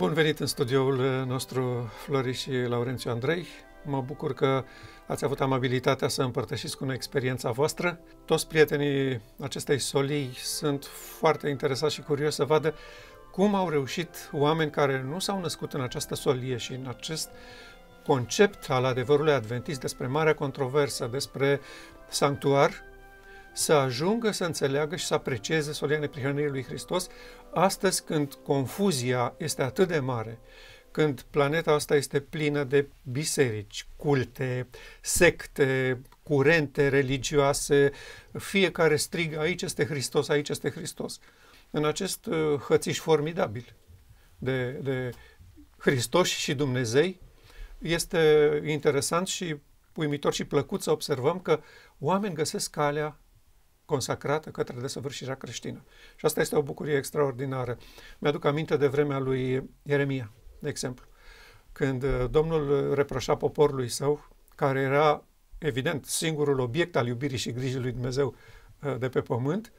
Bun venit în studioul uh, nostru, Flori și Laurențiu Andrei. Mă bucur că ați avut amabilitatea să împărtășiți cu noi experiența voastră. Toți prietenii acestei solii sunt foarte interesați și curioși să vadă cum au reușit oameni care nu s-au născut în această solie și în acest concept al adevărului adventist despre marea controversă, despre sanctuar, să ajungă să înțeleagă și să aprecieze solemne prihănirii lui Hristos astăzi când confuzia este atât de mare, când planeta asta este plină de biserici, culte, secte, curente religioase, fiecare strigă aici este Hristos, aici este Hristos. În acest uh, hățiș formidabil de, de Hristos și Dumnezei, este interesant și uimitor și plăcut să observăm că oameni găsesc calea consacrată către desăvârșirea creștină. Și asta este o bucurie extraordinară. Mi-aduc aminte de vremea lui Ieremia, de exemplu, când uh, Domnul reproșa poporului său, care era, evident, singurul obiect al iubirii și grijii lui Dumnezeu uh, de pe pământ,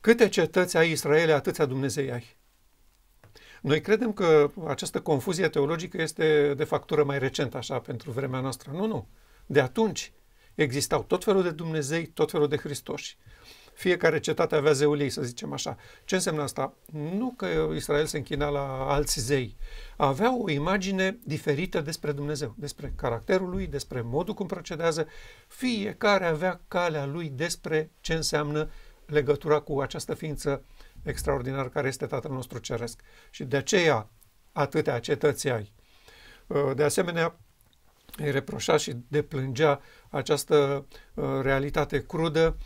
câte cetăți ai Israele, atâția Dumnezei ai. Noi credem că această confuzie teologică este de factură mai recentă, așa, pentru vremea noastră. Nu, nu. De atunci, existau tot felul de Dumnezei, tot felul de Hristoși. Fiecare cetate avea zeul ei, să zicem așa. Ce înseamnă asta? Nu că Israel se închina la alți zei. Avea o imagine diferită despre Dumnezeu, despre caracterul lui, despre modul cum procedează. Fiecare avea calea lui despre ce înseamnă legătura cu această ființă extraordinară care este Tatăl nostru Ceresc. Și de aceea atâtea cetăți ai. De asemenea, îi reproșa și deplângea această uh, realitate crudă,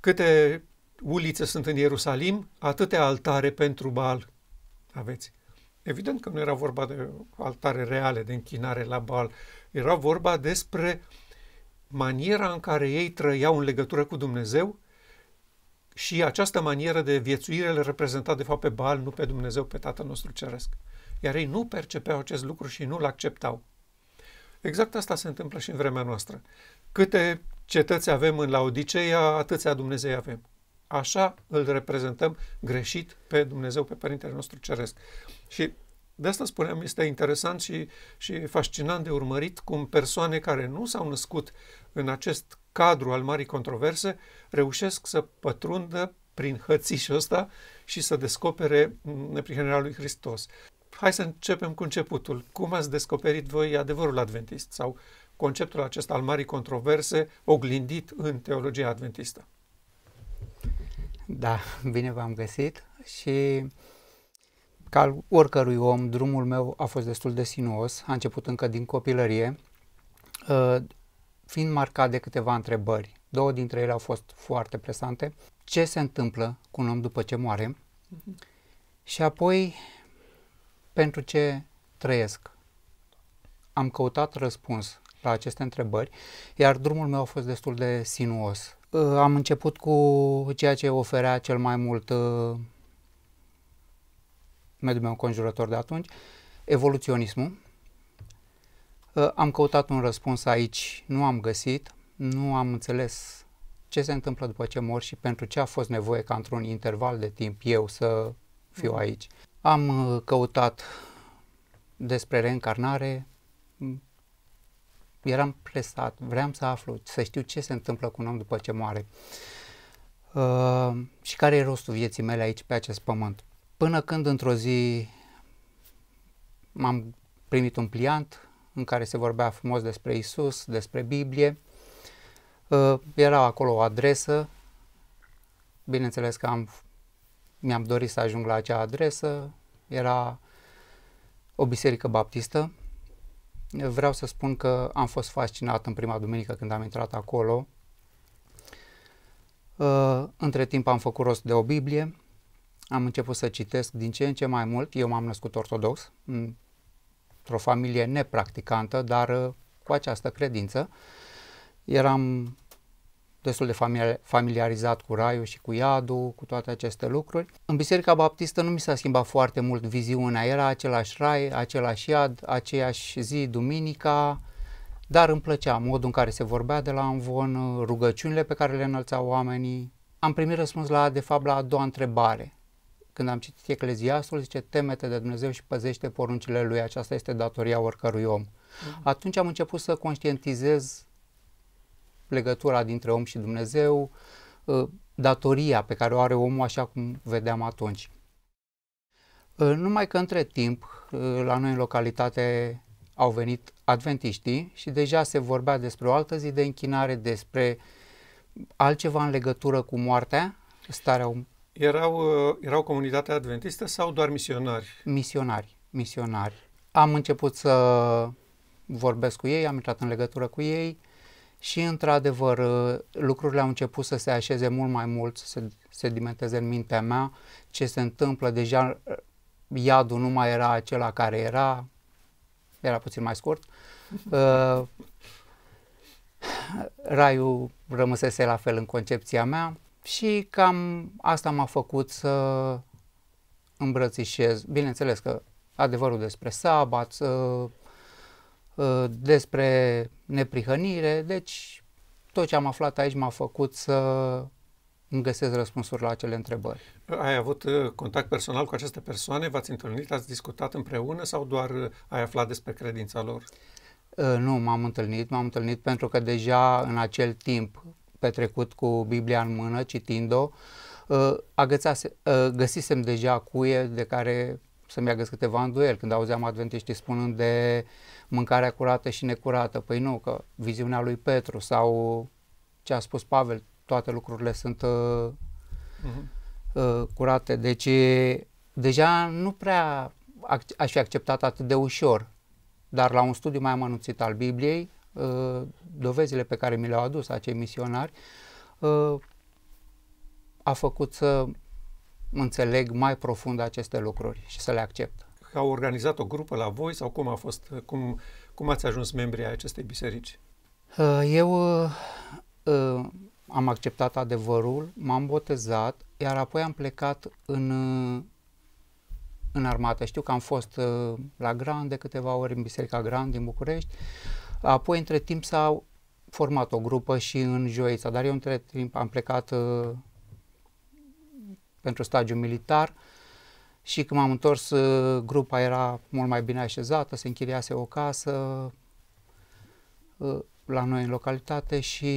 câte ulițe sunt în Ierusalim, atâtea altare pentru Baal aveți. Evident că nu era vorba de altare reale, de închinare la Baal. Era vorba despre maniera în care ei trăiau în legătură cu Dumnezeu și această manieră de viețuire le reprezenta de fapt pe Baal, nu pe Dumnezeu, pe Tatăl nostru Ceresc. Iar ei nu percepeau acest lucru și nu-l acceptau. Exact asta se întâmplă și în vremea noastră. Câte cetăți avem în Laodiceea, atâția Dumnezei avem. Așa îl reprezentăm greșit pe Dumnezeu, pe Părintele nostru Ceresc. Și de asta spuneam, este interesant și, și fascinant de urmărit cum persoane care nu s-au născut în acest cadru al marii controverse reușesc să pătrundă prin hățișul ăsta și să descopere neprihănirea lui Hristos hai să începem cu începutul. Cum ați descoperit voi adevărul adventist sau conceptul acesta al marii controverse oglindit în teologia adventistă? Da, bine v-am găsit și ca oricărui om, drumul meu a fost destul de sinuos, a început încă din copilărie, ă, fiind marcat de câteva întrebări. Două dintre ele au fost foarte presante. Ce se întâmplă cu un om după ce moare? Uh-huh. Și apoi pentru ce trăiesc? Am căutat răspuns la aceste întrebări, iar drumul meu a fost destul de sinuos. Uh, am început cu ceea ce oferea cel mai mult uh, mediul meu conjurător de atunci, evoluționismul. Uh, am căutat un răspuns aici, nu am găsit, nu am înțeles ce se întâmplă după ce mor și pentru ce a fost nevoie ca într-un interval de timp eu să fiu mm. aici. Am uh, căutat despre reîncarnare, mm. eram presat, vreau să aflu, să știu ce se întâmplă cu un om după ce moare uh, și care e rostul vieții mele aici pe acest pământ. Până când într-o zi m-am primit un pliant în care se vorbea frumos despre Isus, despre Biblie, uh, era acolo o adresă, bineînțeles că am mi-am dorit să ajung la acea adresă, era o biserică baptistă. Vreau să spun că am fost fascinat în prima duminică când am intrat acolo. Uh, între timp am făcut rost de o Biblie, am început să citesc din ce în ce mai mult. Eu m-am născut ortodox, într-o familie nepracticantă, dar uh, cu această credință. Eram destul de familiarizat cu raiul și cu iadul, cu toate aceste lucruri. În Biserica Baptistă nu mi s-a schimbat foarte mult viziunea, era același rai, același iad, aceeași zi, duminica, dar îmi plăcea modul în care se vorbea de la învon, rugăciunile pe care le înălțau oamenii. Am primit răspuns la, de fapt, la a doua întrebare. Când am citit Ecleziastul, zice, temete de Dumnezeu și păzește poruncile lui, aceasta este datoria oricărui om. Mm. Atunci am început să conștientizez legătura dintre om și Dumnezeu, ă, datoria pe care o are omul așa cum vedeam atunci. Ă, numai că între timp, ă, la noi în localitate au venit adventiștii și deja se vorbea despre o altă zi de închinare, despre altceva în legătură cu moartea, starea erau, erau comunitatea adventistă sau doar misionari? Misionari, misionari. Am început să vorbesc cu ei, am intrat în legătură cu ei, și, într-adevăr, ă, lucrurile au început să se așeze mult mai mult, să se sedimenteze în mintea mea ce se întâmplă. Deja ă, iadul nu mai era acela care era, era puțin mai scurt. Ă, raiul rămăsese la fel în concepția mea și cam asta m-a făcut să îmbrățișez. Bineînțeles că adevărul despre sabat, Uh, despre neprihănire, deci tot ce am aflat aici m-a făcut să îmi găsesc răspunsuri la acele întrebări. Ai avut uh, contact personal cu aceste persoane? V-ați întâlnit? Ați discutat împreună sau doar uh, ai aflat despre credința lor? Nu, m-am întâlnit. M-am întâlnit pentru că deja în acel timp petrecut cu Biblia în mână, citind-o, găsisem deja cuie de care să-mi agăs câteva îndoieli. Când auzeam adventiștii spunând de mâncarea curată și necurată. Păi nu, că viziunea lui Petru sau ce a spus Pavel, toate lucrurile sunt uh, uh-huh. uh, curate. Deci deja nu prea ac- aș fi acceptat atât de ușor, dar la un studiu mai amănunțit al Bibliei, uh, dovezile pe care mi le-au adus acei misionari, uh, a făcut să înțeleg mai profund aceste lucruri și să le accept au organizat o grupă la voi sau cum a fost, cum, cum ați ajuns membrii acestei biserici? Uh, eu uh, am acceptat adevărul, m-am botezat, iar apoi am plecat în, uh, în armată. Știu că am fost la Grand de câteva ori în Biserica Grand din București, apoi între timp s-au format o grupă și în Joița, dar eu între timp am plecat pentru stagiu militar uh, și când m-am întors, uh, grupa era mult mai bine așezată, se închiriase o casă uh, la noi în localitate și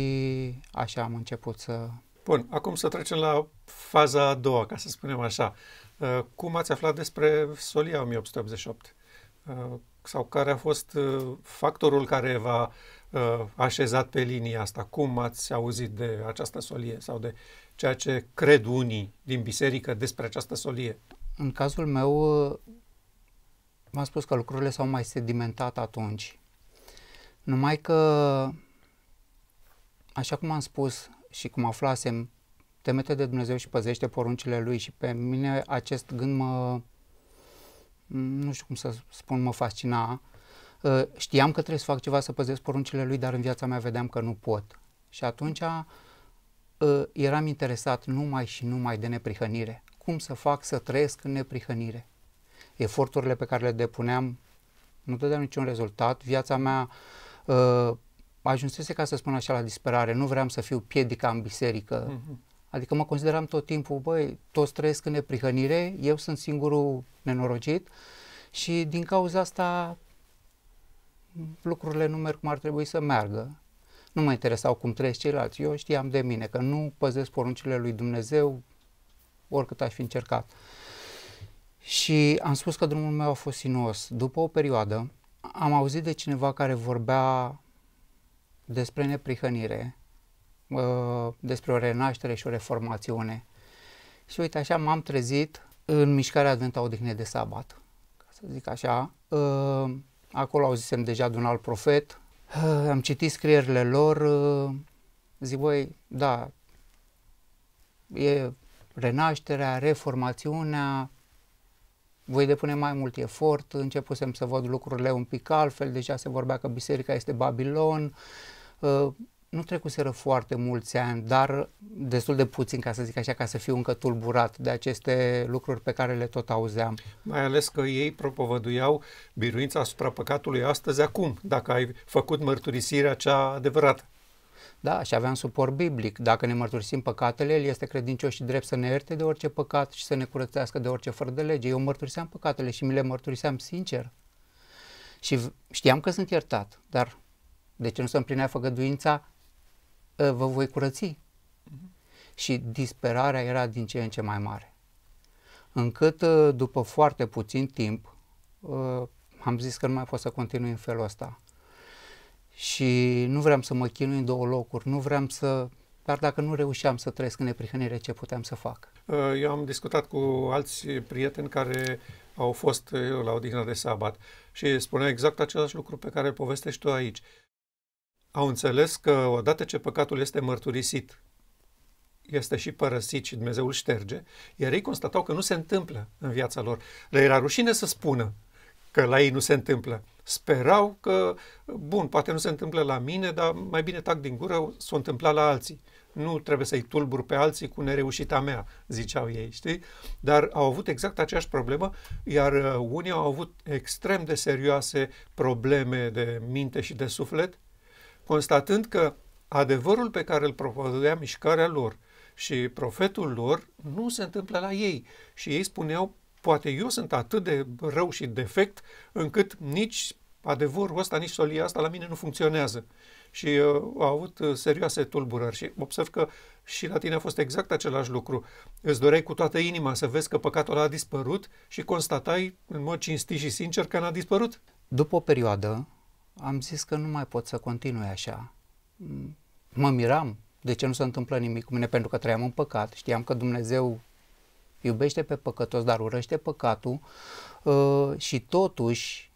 așa am început să... Bun, acum să trecem la faza a doua, ca să spunem așa. Uh, cum ați aflat despre Solia 1888? Sau care a fost factorul care v-a așezat pe linia asta? Cum ați auzit de această solie sau de ceea ce cred unii din biserică despre această solie? În cazul meu, v-am spus că lucrurile s-au mai sedimentat atunci. Numai că, așa cum am spus și cum aflasem, temete de Dumnezeu și păzește poruncile Lui și pe mine acest gând mă, nu știu cum să spun, mă fascina. Ă, știam că trebuie să fac ceva să păzesc poruncile Lui, dar în viața mea vedeam că nu pot. Și atunci ă, eram interesat numai și numai de neprihănire cum să fac să trăiesc în neprihănire. Eforturile pe care le depuneam nu dădeam niciun rezultat. Viața mea uh, ajunsese, ca să spun așa, la disperare. Nu vreau să fiu piedica în biserică. Mm-hmm. Adică mă consideram tot timpul, băi, toți trăiesc în neprihănire, eu sunt singurul nenorocit și din cauza asta lucrurile nu merg cum ar trebui să meargă. Nu mă interesau cum trăiesc ceilalți. Eu știam de mine că nu păzesc poruncile lui Dumnezeu, oricât aș fi încercat. Și am spus că drumul meu a fost sinuos. După o perioadă am auzit de cineva care vorbea despre neprihănire, uh, despre o renaștere și o reformațiune. Și uite așa m-am trezit în mișcarea Adventa Odihne de Sabat. Ca să zic așa, uh, acolo auzisem deja de un alt profet, uh, am citit scrierile lor, zic, băi, da, e renașterea, reformațiunea, voi depune mai mult efort, începusem să văd lucrurile un pic altfel, deja se vorbea că biserica este Babilon, uh, nu trecuseră foarte mulți ani, dar destul de puțin, ca să zic așa, ca să fiu încă tulburat de aceste lucruri pe care le tot auzeam. Mai ales că ei propovăduiau biruința asupra păcatului astăzi, acum, dacă ai făcut mărturisirea cea adevărată. Da, și aveam suport biblic. Dacă ne mărturisim păcatele, El este credincios și drept să ne ierte de orice păcat și să ne curățească de orice fără de lege. Eu mărturiseam păcatele și mi le mărturiseam sincer. Și știam că sunt iertat, dar de ce nu se împlinea făgăduința? Ă, vă voi curăți. Mhm. Și disperarea era din ce în ce mai mare. Încât ă, după foarte puțin timp ă, am zis că nu mai pot să continui în felul ăsta și nu vreau să mă chinui în două locuri, nu vreau să... Dar dacă nu reușeam să trăiesc în neprihănire, ce puteam să fac? Uh, eu am discutat cu alți prieteni care au fost uh, la odihnă de sabat și spunea exact același lucru pe care îl povestești tu aici. Au înțeles că odată ce păcatul este mărturisit, este și părăsit și Dumnezeu îl șterge, iar ei constatau că nu se întâmplă în viața lor. Le era rușine să spună că la ei nu se întâmplă. Sperau că, bun, poate nu se întâmplă la mine, dar mai bine tac din gură, s-o întâmpla la alții. Nu trebuie să-i tulbur pe alții cu nereușita mea, ziceau ei, știi? Dar au avut exact aceeași problemă, iar uh, unii au avut extrem de serioase probleme de minte și de suflet, constatând că adevărul pe care îl propovăduia mișcarea lor și profetul lor nu se întâmplă la ei. Și ei spuneau Poate eu sunt atât de rău și defect încât nici adevărul ăsta, nici solia asta la mine nu funcționează. Și uh, au avut uh, serioase tulburări și observ că și la tine a fost exact același lucru. Îți doreai cu toată inima să vezi că păcatul a dispărut și constatai în mod cinstit și sincer că n-a dispărut. După o perioadă am zis că nu mai pot să continui așa. Mă miram de ce nu se întâmplă nimic cu mine pentru că trăiam în păcat, știam că Dumnezeu iubește pe păcătos, dar urăște păcatul uh, și totuși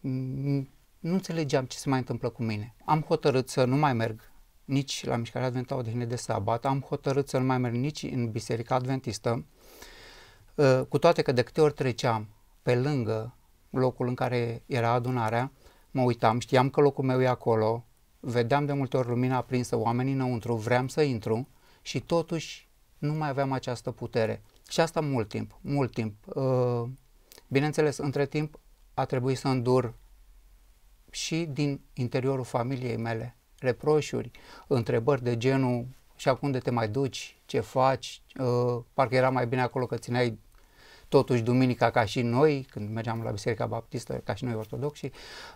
mm, nu înțelegeam ce se mai întâmplă cu mine. Am hotărât să nu mai merg nici la mișcarea adventă odihne de sabat, am hotărât să nu mai merg nici în biserica adventistă, uh, cu toate că de câte ori treceam pe lângă locul în care era adunarea, mă uitam, știam că locul meu e acolo, vedeam de multe ori lumina aprinsă, oamenii înăuntru, vreau să intru și totuși nu mai aveam această putere. Și asta mult timp, mult timp. Uh, bineînțeles, între timp a trebuit să îndur și din interiorul familiei mele reproșuri, întrebări de genul și acum de te mai duci, ce faci, uh, parcă era mai bine acolo că țineai totuși duminica ca și noi, când mergeam la Biserica Baptistă, ca și noi ortodoxi,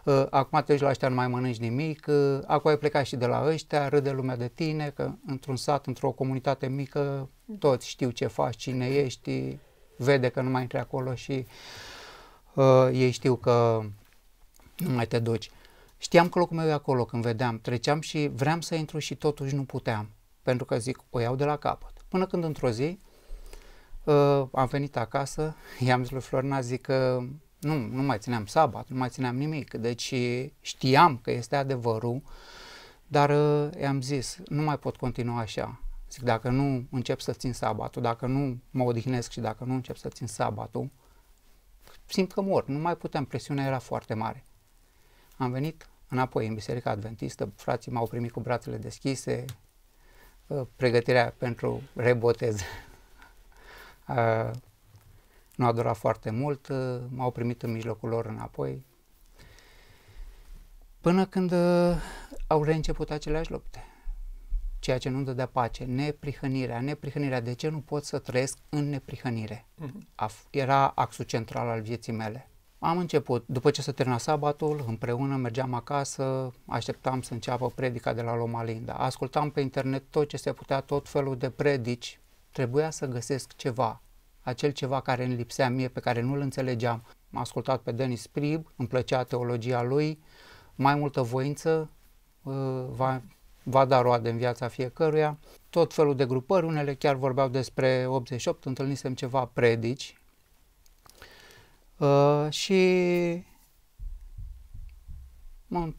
uh, acum te duci la ăștia, nu mai mănânci nimic, uh, acum ai plecat și de la ăștia, râde lumea de tine, că într-un sat, într-o comunitate mică, toți știu ce faci, cine ești, vede că nu mai intri acolo și uh, ei știu că nu mai te duci. Știam că locul meu e acolo când vedeam, treceam și vreau să intru și totuși nu puteam, pentru că zic, o iau de la capăt. Până când într-o zi Uh, am venit acasă, i-am zis lui Florina, zic că nu, nu mai țineam sabat, nu mai țineam nimic, deci știam că este adevărul, dar uh, i-am zis, nu mai pot continua așa. Zic, dacă nu încep să țin sabatul, dacă nu mă odihnesc și dacă nu încep să țin sabatul, simt că mor, nu mai putem, presiunea era foarte mare. Am venit înapoi în Biserica Adventistă, frații m-au primit cu brațele deschise, uh, pregătirea pentru rebotez Uh, nu a durat foarte mult, uh, m-au primit în mijlocul lor înapoi, până când uh, au reînceput aceleași lupte. Ceea ce nu de pace, neprihănirea, neprihănirea, de ce nu pot să trăiesc în neprihănire? Mm-hmm. Era axul central al vieții mele. Am început, după ce se termina sabatul, împreună mergeam acasă, așteptam să înceapă predica de la Loma Linda. Ascultam pe internet tot ce se putea, tot felul de predici Trebuia să găsesc ceva, acel ceva care îmi lipsea mie, pe care nu-l înțelegeam. M-am ascultat pe Denis Prib, îmi plăcea teologia lui, mai multă voință uh, va, va da roade în viața fiecăruia. Tot felul de grupări, unele chiar vorbeau despre 88, întâlnisem ceva predici uh, și uh,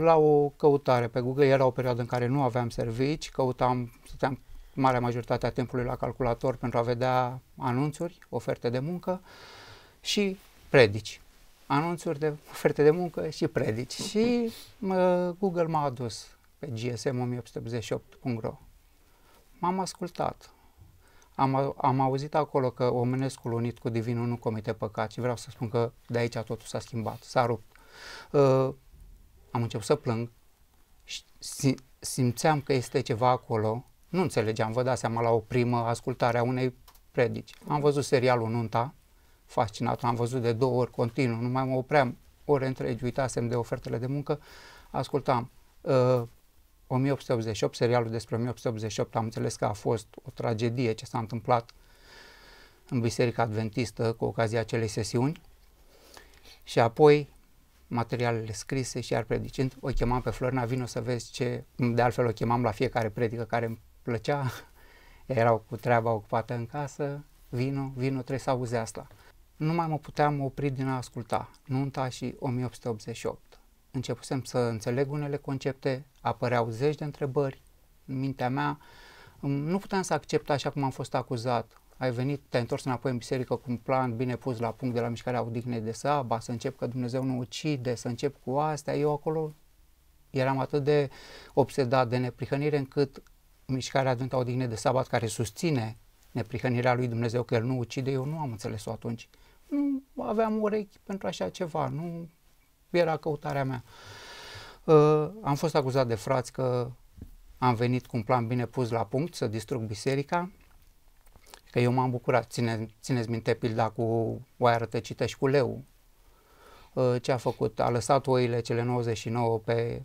la o căutare pe Google, era o perioadă în care nu aveam servici, căutam, stăteam marea majoritate a timpului la calculator pentru a vedea anunțuri, oferte de muncă și predici. Anunțuri de oferte de muncă și predici. Și uh, Google m-a adus pe gsm1888.ro. M-am ascultat. Am, am auzit acolo că omenescul unit cu divinul nu comite păcat și vreau să spun că de aici totul s-a schimbat, s-a rupt. Uh, am început să plâng și simțeam că este ceva acolo nu înțelegeam, vă dați seama, la o primă ascultare a unei predici. Am văzut serialul Nunta, fascinat, am văzut de două ori continuu, nu mai mă opream ore întregi, uitasem de ofertele de muncă, ascultam. Uh, 1888, serialul despre 1888, am înțeles că a fost o tragedie ce s-a întâmplat în Biserica Adventistă cu ocazia acelei sesiuni și apoi materialele scrise și iar predicând, o chemam pe Florina, vino să vezi ce, de altfel o chemam la fiecare predică care îmi plăcea, erau cu treaba ocupată în casă, vinul, vinul trebuie să auzi asta. Nu mai mă puteam opri din a asculta. Nunta și 1888. Începusem să înțeleg unele concepte, apăreau zeci de întrebări în mintea mea. Nu puteam să accept așa cum am fost acuzat. Ai venit, te-ai întors înapoi în biserică cu un plan bine pus la punct de la mișcarea odihnei de saba, să încep că Dumnezeu nu ucide, să încep cu astea. Eu acolo eram atât de obsedat de neprihănire încât mișcarea Adânca Odihnă de Sabat care susține neprihănirea lui Dumnezeu că el nu ucide, eu nu am înțeles-o atunci. Nu aveam urechi pentru așa ceva, nu era căutarea mea. Uh, am fost acuzat de frați că am venit cu un plan bine pus la punct să distrug biserica, că eu m-am bucurat. Ține, țineți minte pilda cu oaia rătăcită și cu leu. Uh, ce a făcut? A lăsat oile cele 99 pe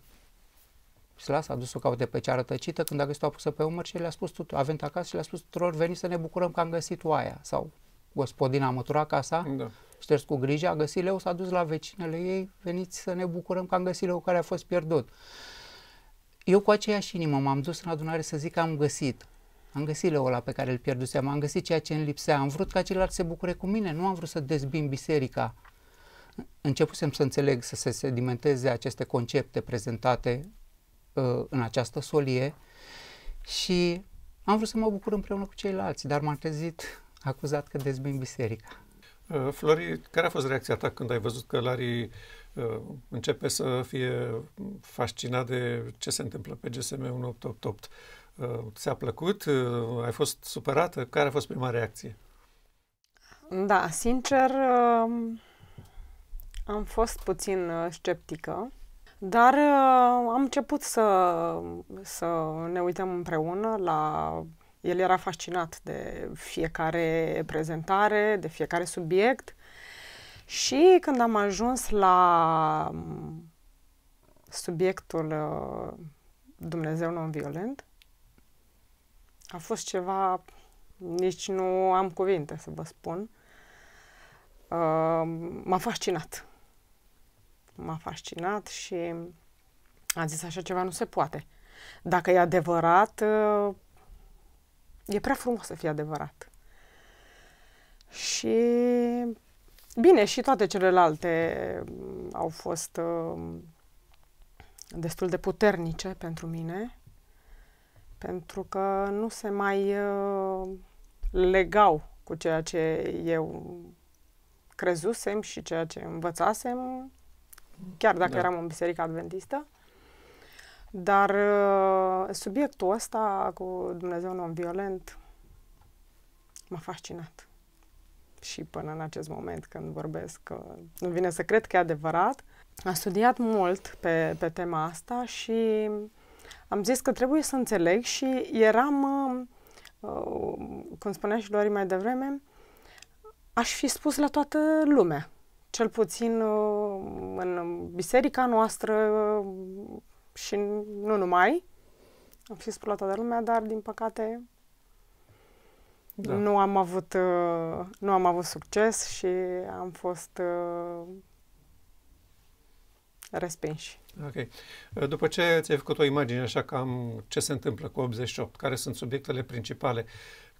Silas a dus să o caute pe cea rătăcită când a găsit-o pusă pe umăr și le-a spus tuturor, a venit acasă și le-a spus tuturor, veni să ne bucurăm că am găsit oaia sau gospodina a măturat casa, da. șters cu grijă, a găsit leu, s-a dus la vecinele ei, veniți să ne bucurăm că am găsit leu care a fost pierdut. Eu cu aceeași inimă m-am dus în adunare să zic că am găsit. Am găsit leul ăla pe care îl pierduseam, am găsit ceea ce îmi lipsea, am vrut ca ceilalți să se bucure cu mine, nu am vrut să dezbim biserica. Începusem să înțeleg, să se sedimenteze aceste concepte prezentate Uh, în această solie și am vrut să mă bucur împreună cu ceilalți, dar m-am trezit acuzat că dezbin biserica. Uh, Flori, care a fost reacția ta când ai văzut că Lari uh, începe să fie fascinat de ce se întâmplă pe GSM 1888? Ți-a plăcut? Ai fost supărată? Care a fost prima reacție? Da, sincer, am fost puțin sceptică dar uh, am început să, să ne uităm împreună la... El era fascinat de fiecare prezentare, de fiecare subiect și când am ajuns la mm, subiectul uh, Dumnezeu non-violent, a fost ceva, nici nu am cuvinte să vă spun, uh, m-a fascinat m-a fascinat și a zis așa ceva nu se poate. Dacă e adevărat, e prea frumos să fie adevărat. Și bine, și toate celelalte mm, au fost mm, destul de puternice pentru mine, pentru că nu se mai mm, legau cu ceea ce eu crezusem și ceea ce învățasem chiar dacă da. eram în biserică adventistă. Dar uh, subiectul ăsta cu Dumnezeu non-violent m-a fascinat. Și până în acest moment când vorbesc, nu vine să cred că e adevărat, am studiat mult pe, pe tema asta și am zis că trebuie să înțeleg și eram, uh, uh, cum spunea și Lori mai devreme, aș fi spus la toată lumea cel puțin uh, în biserica noastră uh, și nu numai, am fi spălată toată lumea, dar din păcate da. nu, am avut, uh, nu am avut succes și am fost respinși. Ok. După ce ți-ai făcut o imagine așa cam ce se întâmplă cu 88, care sunt subiectele principale,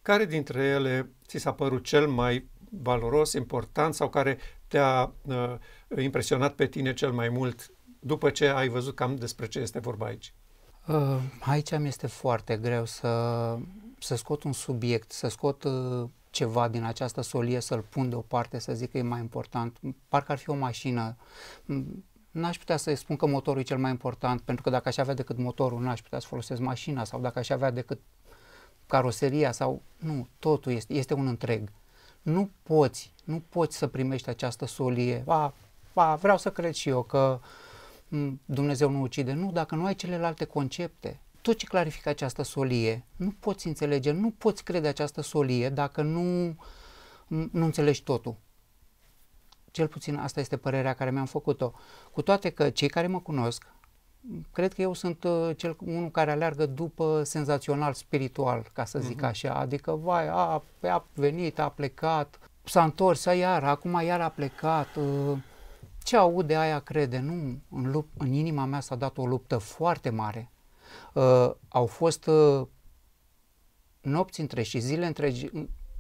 care dintre ele ți s-a părut cel mai valoros, important sau care te-a uh, impresionat pe tine cel mai mult după ce ai văzut cam despre ce este vorba aici? Uh, aici mi este foarte greu să, să scot un subiect, să scot uh, ceva din această solie, să-l pun deoparte, să zic că e mai important. Parcă ar fi o mașină. Mm, n-aș putea să-i spun că motorul e cel mai important, pentru că dacă aș avea decât motorul, n-aș putea să folosesc mașina sau dacă aș avea decât caroseria sau... Nu, totul este, este un întreg nu poți, nu poți să primești această solie. Ba, ba, vreau să cred și eu că mm, Dumnezeu nu ucide. Nu, dacă nu ai celelalte concepte, tot ce clarifică această solie, nu poți înțelege, nu poți crede această solie dacă nu, mm, nu înțelegi totul. Cel puțin asta este părerea care mi-am făcut-o. Cu toate că cei care mă cunosc cred că eu sunt uh, cel unul care aleargă după senzațional spiritual, ca să zic uh-huh. așa, adică vai, a, păi a venit, a plecat, s-a întors, a iar, acum iar a plecat, uh, ce aude aia crede, nu, în, lup, în inima mea s-a dat o luptă foarte mare. Uh, au fost uh, nopți între și zile întregi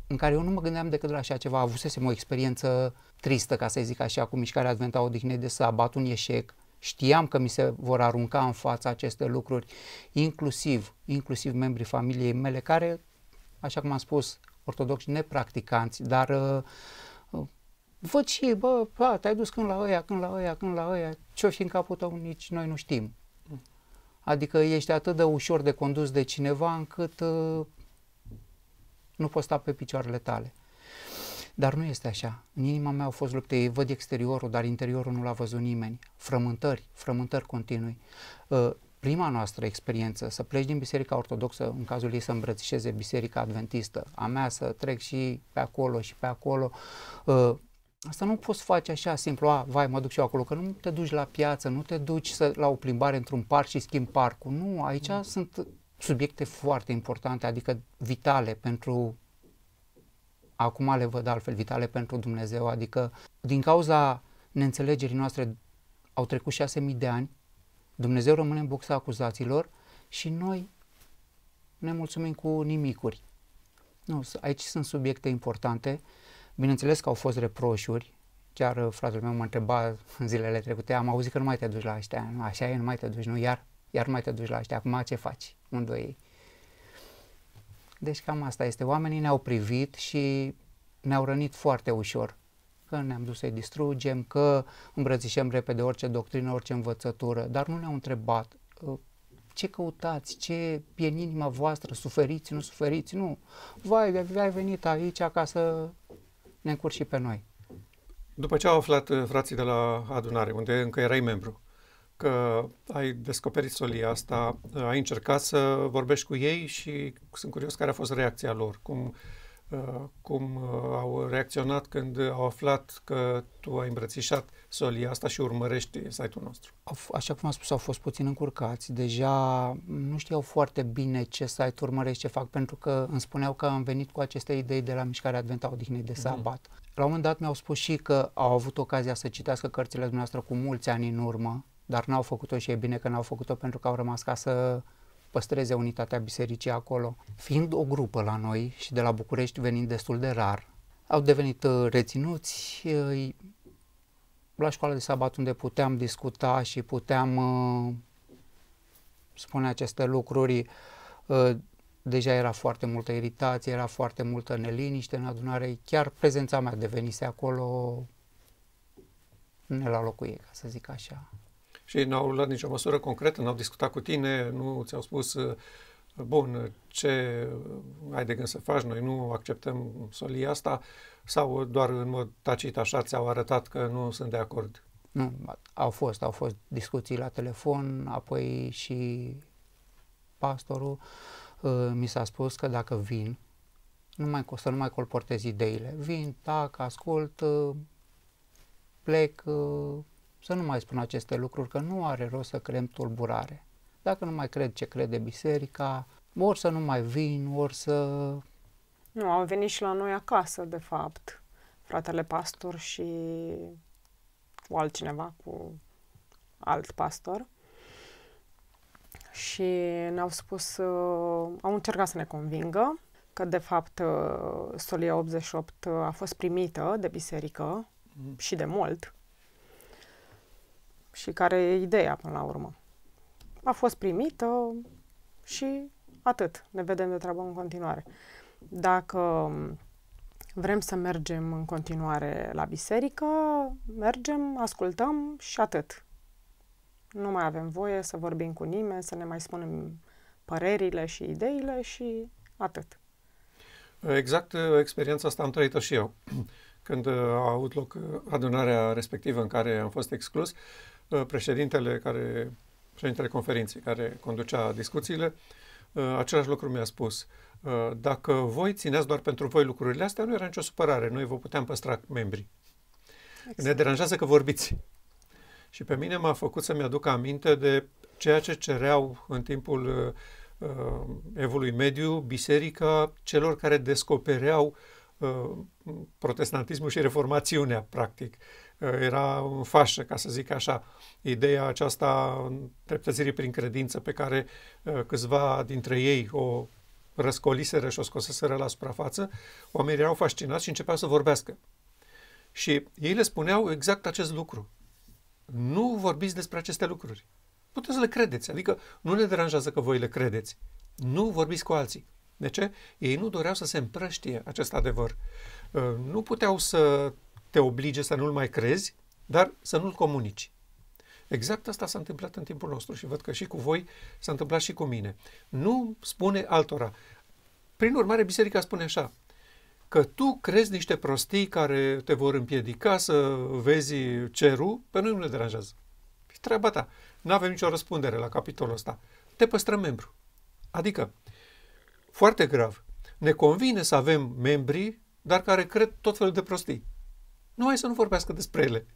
în care eu nu mă gândeam decât la așa ceva, avusesem o experiență tristă, ca să zic așa, cu mișcarea Adventa Odihnei de să un eșec, Știam că mi se vor arunca în fața aceste lucruri, inclusiv, inclusiv membrii familiei mele, care, așa cum am spus, ortodoxi nepracticanți, dar uh, uh văd și ei, bă, bă te-ai dus când la ăia, când la ăia, când la ăia, ce-o fi în capul tău, nici noi nu știm. Adică ești atât de ușor de condus de cineva încât uh, nu poți sta pe picioarele tale. Dar nu este așa. În inima mea au fost lupte. Ei văd exteriorul, dar interiorul nu l-a văzut nimeni. Frământări, frământări continui. Uh, prima noastră experiență, să pleci din Biserica Ortodoxă, în cazul ei să îmbrățișeze Biserica Adventistă, a mea să trec și pe acolo și pe acolo, uh, Asta nu poți face așa simplu, a, vai, mă duc și eu acolo, că nu te duci la piață, nu te duci să, la o plimbare într-un parc și schimbi parcul. Nu, aici mm. sunt subiecte foarte importante, adică vitale pentru acum le văd altfel vitale pentru Dumnezeu, adică din cauza neînțelegerii noastre au trecut șase mii de ani, Dumnezeu rămâne în boxa acuzaților și noi ne mulțumim cu nimicuri. Nu, aici sunt subiecte importante. Bineînțeles că au fost reproșuri, chiar uh, fratele meu mă întreba în zilele trecute, am auzit că nu mai te duci la ăștia, nu, așa e, nu mai te duci, nu, iar, iar nu mai te duci la ăștia, acum ce faci? Unde ei? Deci cam asta este. Oamenii ne-au privit și ne-au rănit foarte ușor. Că ne-am dus să-i distrugem, că îmbrățișăm repede orice doctrină, orice învățătură, dar nu ne-au întrebat ă, ce căutați, ce e în inima voastră, suferiți, nu suferiți, nu. Vai, ai venit aici ca să ne încurci și pe noi. După ce au aflat uh, frații de la adunare, unde încă erai membru, că ai descoperit solia asta, ai încercat să vorbești cu ei și sunt curios care a fost reacția lor, cum, uh, cum uh, au reacționat când au aflat că tu ai îmbrățișat solia asta și urmărești site-ul nostru. Așa cum am spus, au fost puțin încurcați. Deja nu știau foarte bine ce site urmăresc, ce fac, pentru că îmi spuneau că am venit cu aceste idei de la Mișcarea Adventa Odihnei de mhm. Sabat. Mm. La un moment dat mi-au spus și că au avut ocazia să citească cărțile dumneavoastră cu mulți ani în urmă, dar n-au făcut-o și e bine că n-au făcut-o pentru că au rămas ca să păstreze unitatea bisericii acolo. Fiind o grupă la noi și de la București venind destul de rar, au devenit uh, reținuți. Uh, la școala de sabat unde puteam discuta și puteam uh, spune aceste lucruri, deja era foarte multă iritație, era foarte multă neliniște în adunare, chiar prezența mea devenise acolo ne la locuie, ca să zic așa și n-au luat nicio măsură concretă, n-au discutat cu tine, nu ți-au spus, uh, bun, ce ai de gând să faci, noi nu acceptăm solia asta, sau doar în mod tacit așa ți-au arătat că nu sunt de acord? Nu, au fost, au fost discuții la telefon, apoi și pastorul uh, mi s-a spus că dacă vin, nu mai, să nu mai colportez ideile. Vin, tac, ascult, uh, plec, să nu mai spun aceste lucruri, că nu are rost să creăm tulburare. Dacă nu mai cred ce crede biserica, ori să nu mai vin, ori să... Nu, au venit și la noi acasă, de fapt, fratele pastor și cu altcineva, cu alt pastor. Și ne-au spus, uh, au încercat să ne convingă că, de fapt, uh, Solia 88 uh, a fost primită de biserică mm. și de mult, și care e ideea până la urmă. A fost primită și atât. Ne vedem de treabă în continuare. Dacă vrem să mergem în continuare la biserică, mergem, ascultăm și atât. Nu mai avem voie să vorbim cu nimeni, să ne mai spunem părerile și ideile și atât. Exact uh, experiența asta am trăit-o și eu. Când uh, a avut loc uh, adunarea respectivă în care am fost exclus, uh, Uh, președintele, care, președintele conferinței care conducea discuțiile, uh, același lucru mi-a spus. Uh, dacă voi țineați doar pentru voi lucrurile astea, nu era nicio supărare. Noi vă puteam păstra membrii. Exact. Ne deranjează că vorbiți. Și pe mine m-a făcut să-mi aduc aminte de ceea ce cereau în timpul uh, evului mediu biserica celor care descopereau uh, protestantismul și reformațiunea, practic. Uh, Eh, era în fașă, ca să zic așa, ideea aceasta treptățirii prin credință pe care eh, câțiva dintre ei o răscoliseră și o scoseseră la suprafață, oamenii erau fascinați și începeau să vorbească. Și ei le spuneau exact acest lucru. Nu vorbiți despre aceste lucruri. Puteți să le credeți, adică nu ne deranjează că voi le credeți. Nu vorbiți cu alții. De ce? Ei nu doreau să se împrăștie acest adevăr. Eh, nu puteau să te oblige să nu-l mai crezi, dar să nu-l comunici. Exact asta s-a întâmplat în timpul nostru și văd că și cu voi s-a întâmplat și cu mine. Nu spune altora. Prin urmare, biserica spune așa, că tu crezi niște prostii care te vor împiedica să vezi cerul, pe noi nu ne deranjează. E treaba ta. Nu avem nicio răspundere la capitolul ăsta. Te păstrăm membru. Adică, foarte grav, ne convine să avem membri, dar care cred tot felul de prostii. Nu hai să nu vorbească despre ele.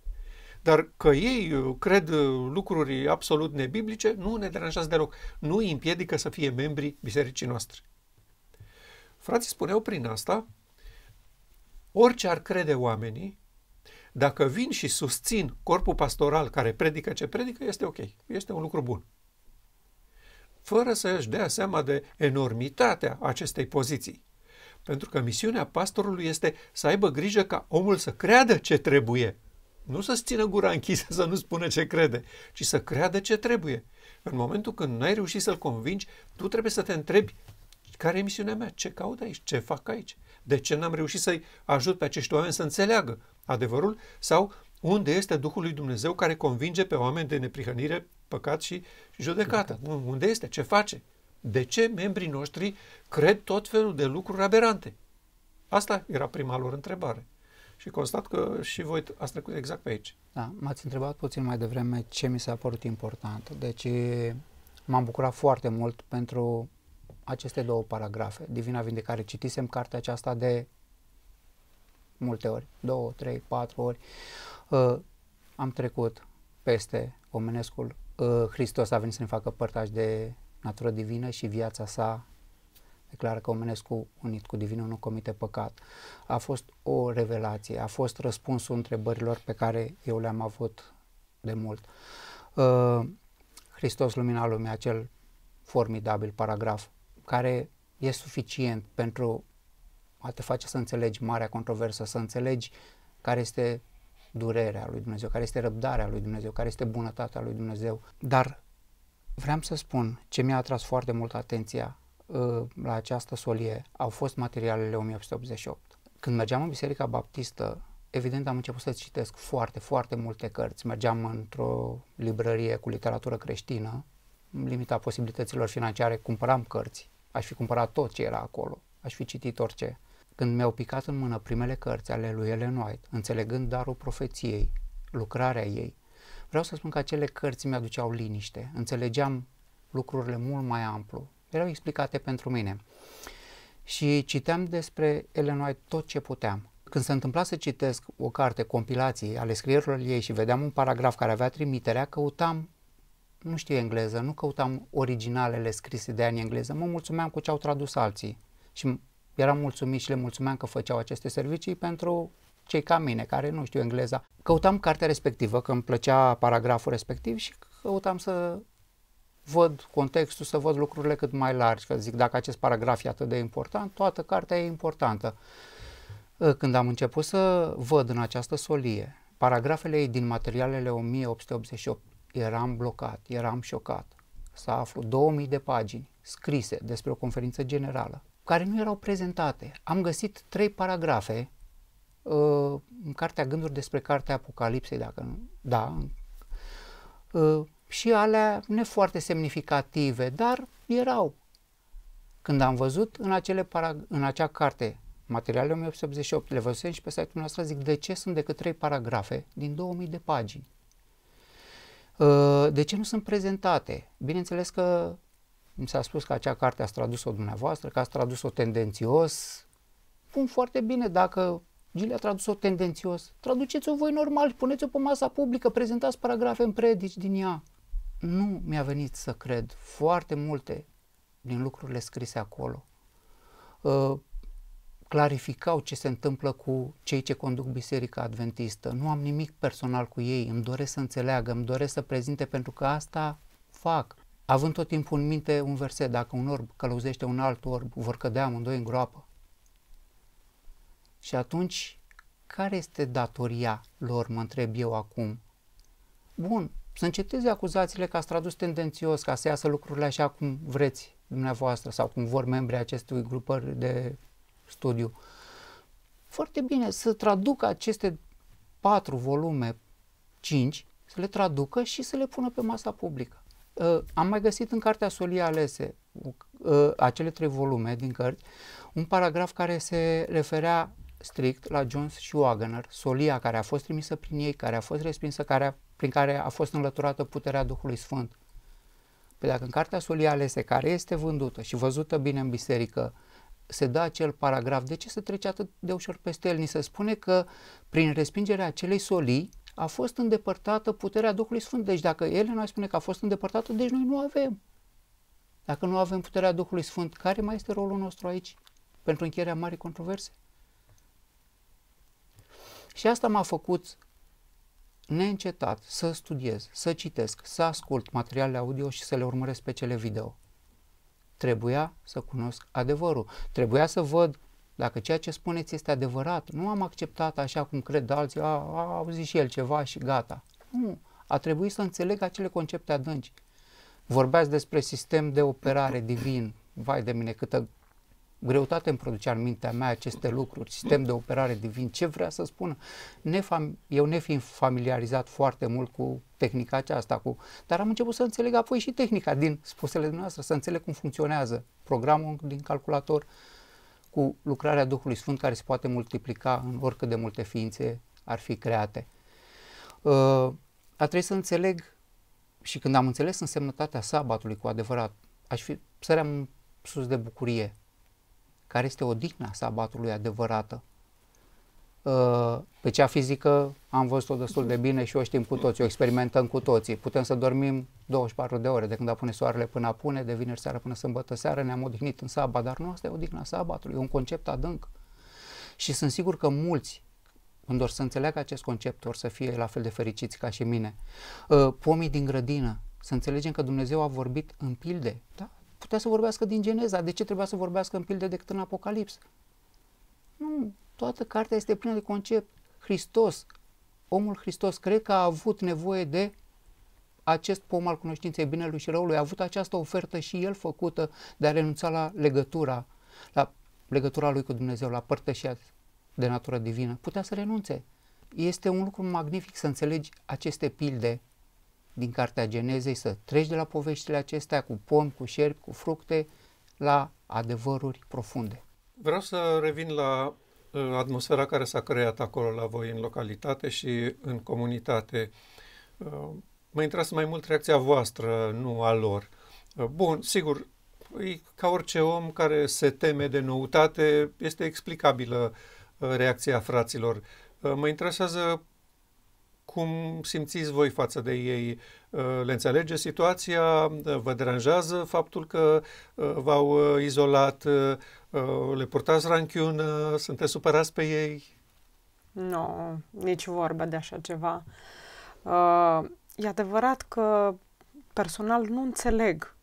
Dar că ei cred lucruri absolut nebiblice, nu ne deranjează deloc. Nu îi împiedică să fie membri bisericii noastre. Frații spuneau prin asta, orice ar crede oamenii, dacă vin și susțin corpul pastoral care predică ce predică, este ok, este un lucru bun. Fără să își dea seama de enormitatea acestei poziții. Pentru că misiunea pastorului este să aibă grijă ca omul să creadă ce trebuie. Nu să-ți țină gura închisă să nu spună ce crede, ci să creadă ce trebuie. În momentul când n-ai reușit să-l convingi, tu trebuie să te întrebi care e misiunea mea, ce caut aici, ce fac aici, de ce n-am reușit să-i ajut pe acești oameni să înțeleagă adevărul sau unde este Duhul lui Dumnezeu care convinge pe oameni de neprihănire, păcat și judecată. Unde este? Ce face? De ce membrii noștri cred tot felul de lucruri aberante? Asta era prima lor întrebare. Și constat că și voi ați trecut exact pe aici. Da, m-ați întrebat puțin mai devreme ce mi s-a părut important. Deci m-am bucurat foarte mult pentru aceste două paragrafe. Divina Vindecare. Citisem cartea aceasta de multe ori, două, trei, patru ori. Uh, am trecut peste omenescul. Uh, Hristos a venit să ne facă părtași de natură divină și viața sa declară că omenescu unit cu divinul nu comite păcat. A fost o revelație, a fost răspunsul întrebărilor pe care eu le-am avut de mult. Uh, Hristos Lumina Lumii, acel formidabil paragraf care e suficient pentru a te face să înțelegi marea controversă, să înțelegi care este durerea lui Dumnezeu, care este răbdarea lui Dumnezeu, care este bunătatea lui Dumnezeu, dar Vreau să spun ce mi-a atras foarte mult atenția ă, la această solie au fost materialele 1888. Când mergeam în Biserica Baptistă, evident am început să citesc foarte, foarte multe cărți. Mergeam într-o librărie cu literatură creștină, limita posibilităților financiare, cumpăram cărți. Aș fi cumpărat tot ce era acolo, aș fi citit orice. Când mi-au picat în mână primele cărți ale lui Ellen White, înțelegând darul profeției, lucrarea ei, Vreau să spun că acele cărți mi-aduceau liniște, înțelegeam lucrurile mult mai amplu, erau explicate pentru mine. Și citeam despre Ellen White tot ce puteam. Când se întâmpla să citesc o carte, compilații ale scrierilor ei și vedeam un paragraf care avea trimiterea, căutam, nu știu engleză, nu căutam originalele scrise de ani engleză, mă mulțumeam cu ce au tradus alții. Și eram mulțumit și le mulțumeam că făceau aceste servicii pentru cei ca mine, care nu știu engleza. Căutam cartea respectivă, că îmi plăcea paragraful respectiv și căutam să văd contextul, să văd lucrurile cât mai largi, că zic dacă acest paragraf e atât de important, toată cartea e importantă. Ă, când am început să văd în această solie paragrafele din materialele 1888, eram blocat, eram șocat să aflu 2000 de pagini scrise despre o conferință generală, care nu erau prezentate. Am găsit trei paragrafe Uh, în cartea Gânduri despre cartea Apocalipsei, dacă nu, da, uh, și alea nefoarte foarte semnificative, dar erau. Când am văzut în, acele parag- în acea carte materialele 1888, le văzusem și pe site-ul nostru, zic, de ce sunt decât trei paragrafe din 2000 de pagini? Uh, de ce nu sunt prezentate? Bineînțeles că mi s-a spus că acea carte ați tradus-o dumneavoastră, că ați tradus-o tendențios. Pun foarte bine, dacă Gile a tradus-o tendențios. Traduceți-o voi normal, puneți-o pe masa publică, prezentați paragrafe în predici din ea. Nu mi-a venit să cred foarte multe din lucrurile scrise acolo. Uh, clarificau ce se întâmplă cu cei ce conduc biserica adventistă. Nu am nimic personal cu ei, îmi doresc să înțeleagă, îmi doresc să prezinte pentru că asta fac. Având tot timpul în minte un verset, dacă un orb călăuzește un alt orb, vor cădea amândoi în groapă. Și atunci, care este datoria lor, mă întreb eu acum? Bun, să înceteze acuzațiile că ați tradus tendențios, ca să iasă lucrurile așa cum vreți dumneavoastră sau cum vor membrii acestui grupări de studiu. Foarte bine, să traducă aceste patru volume, cinci, să le traducă și să le pună pe masa publică. Uh, am mai găsit în cartea Solia Alese, uh, acele trei volume din cărți, un paragraf care se referea strict la Jones și Wagner, solia care a fost trimisă prin ei, care a fost respinsă, care a, prin care a fost înlăturată puterea Duhului Sfânt. Păi dacă în cartea solia alese, care este vândută și văzută bine în biserică, se dă acel paragraf, de ce se trece atât de ușor peste el? Ni se spune că prin respingerea acelei solii a fost îndepărtată puterea Duhului Sfânt. Deci dacă el noi spune că a fost îndepărtată, deci noi nu avem. Dacă nu avem puterea Duhului Sfânt, care mai este rolul nostru aici pentru încheierea marii controverse? Și asta m-a făcut neîncetat să studiez, să citesc, să ascult materialele audio și să le urmăresc pe cele video. Trebuia să cunosc adevărul, trebuia să văd dacă ceea ce spuneți este adevărat, nu am acceptat așa cum cred alții, a, a auzit și el ceva și gata. Nu, a trebuit să înțeleg acele concepte adânci. Vorbeați despre sistem de operare divin, vai de mine câtă greutate îmi producea în mintea mea aceste lucruri, sistem de operare divin, ce vrea să spună. Nefam, eu nefiind familiarizat foarte mult cu tehnica aceasta, cu, dar am început să înțeleg apoi și tehnica din spusele dumneavoastră, să înțeleg cum funcționează programul din calculator cu lucrarea Duhului Sfânt care se poate multiplica în oricât de multe ființe ar fi create. Uh, a trebuit să înțeleg și când am înțeles însemnătatea sabatului cu adevărat, aș fi, săream sus de bucurie care este o odihna sabatului adevărată. Ă, pe cea fizică am văzut-o destul de bine și o știm cu toții, o experimentăm cu toții. Putem să dormim 24 de ore, de când apune soarele până apune, de vineri seara până sâmbătă seara, ne-am odihnit în sabat, dar nu asta e odihna sabatului, e un concept adânc. Și sunt sigur că mulți când or să înțeleagă acest concept, or să fie la fel de fericiți ca și mine. Ă, pomii din grădină, să înțelegem că Dumnezeu a vorbit în pilde, da? Putea să vorbească din Geneza. De ce trebuia să vorbească în pilde decât în Apocalips? Nu. Toată cartea este plină de concept. Hristos, omul Hristos, cred că a avut nevoie de acest pom al cunoștinței binelui și răului. A avut această ofertă și el făcută de a renunța la legătura, la legătura lui cu Dumnezeu, la părtășia de natură divină. Putea să renunțe. Este un lucru magnific să înțelegi aceste pilde din Cartea Genezei, să treci de la poveștile acestea cu pomi, cu șerpi, cu fructe, la adevăruri profunde. Vreau să revin la uh, atmosfera care s-a creat acolo la voi în localitate și în comunitate. Uh, mă interesează mai mult reacția voastră, nu a lor. Uh, bun, sigur, e ca orice om care se teme de noutate, este explicabilă reacția fraților. Mă interesează cum simțiți voi față de ei? Uh, le înțelege situația? Uh, vă deranjează faptul că uh, v-au izolat? Le purtați ranchiună? Sunteți supărați pe ei? Nu, no, nici vorba de așa ceva. E adevărat că personal nu înțeleg.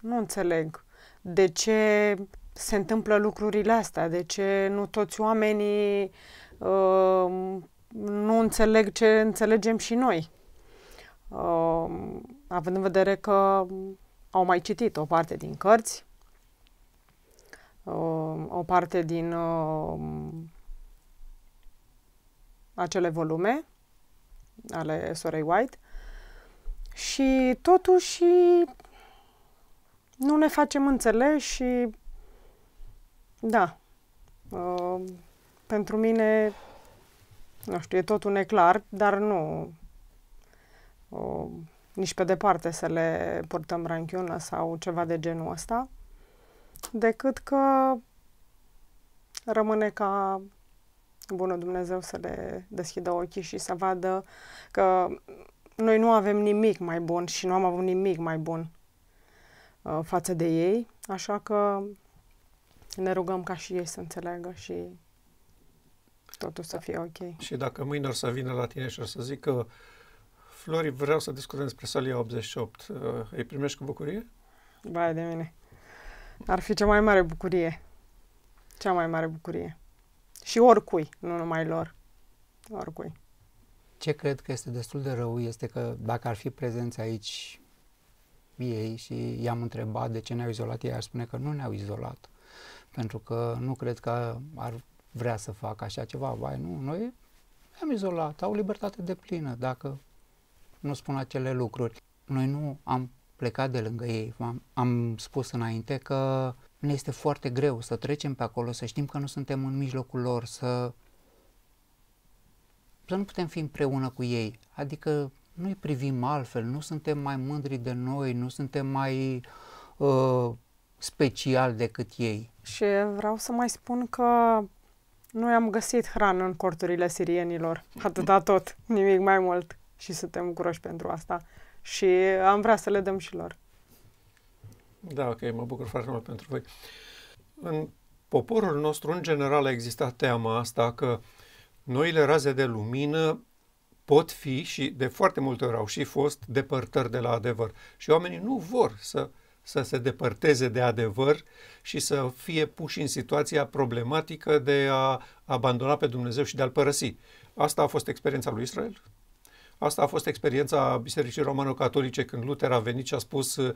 Nu înțeleg de ce se întâmplă lucrurile astea, de ce nu toți oamenii nu înțeleg ce înțelegem și noi. Uh, având în vedere că au mai citit o parte din cărți, uh, o parte din uh, acele volume ale Sorei White și totuși nu ne facem înțeles și da, uh, pentru mine nu știu, e totul neclar, dar nu o, nici pe departe să le purtăm ranchiună sau ceva de genul ăsta, decât că rămâne ca bunul Dumnezeu să le deschidă ochii și să vadă că noi nu avem nimic mai bun și nu am avut nimic mai bun uh, față de ei, așa că ne rugăm ca și ei să înțeleagă și totul să fie ok. Și dacă mâine or să vină la tine și or să zică Flori, vreau să discutăm despre salia 88, uh, îi primești cu bucurie? Vai de mine. Ar fi cea mai mare bucurie. Cea mai mare bucurie. Și oricui, nu numai lor. Oricui. Ce cred că este destul de rău este că dacă ar fi prezenți aici ei și i-am întrebat de ce ne-au izolat, ei ar spune că nu ne-au izolat. Pentru că nu cred că ar vrea să facă așa ceva. Vai, nu, noi am izolat, au libertate de plină dacă nu spun acele lucruri. Noi nu am plecat de lângă ei. Am, am spus înainte că ne este foarte greu să trecem pe acolo, să știm că nu suntem în mijlocul lor, să, să nu putem fi împreună cu ei. Adică nu îi privim altfel, nu suntem mai mândri de noi, nu suntem mai uh, special decât ei. Și vreau să mai spun că noi am găsit hrană în corturile sirienilor, atâta tot, nimic mai mult și suntem bucuroși pentru asta și am vrea să le dăm și lor. Da, ok, mă bucur foarte mult pentru voi. În poporul nostru, în general, a existat teama asta că noile raze de lumină pot fi și de foarte multe ori au și fost depărtări de la adevăr. Și oamenii nu vor să să se depărteze de adevăr și să fie puși în situația problematică de a abandona pe Dumnezeu și de a-L părăsi. Asta a fost experiența lui Israel. Asta a fost experiența Bisericii Romano-Catolice când Luther a venit și a spus uh,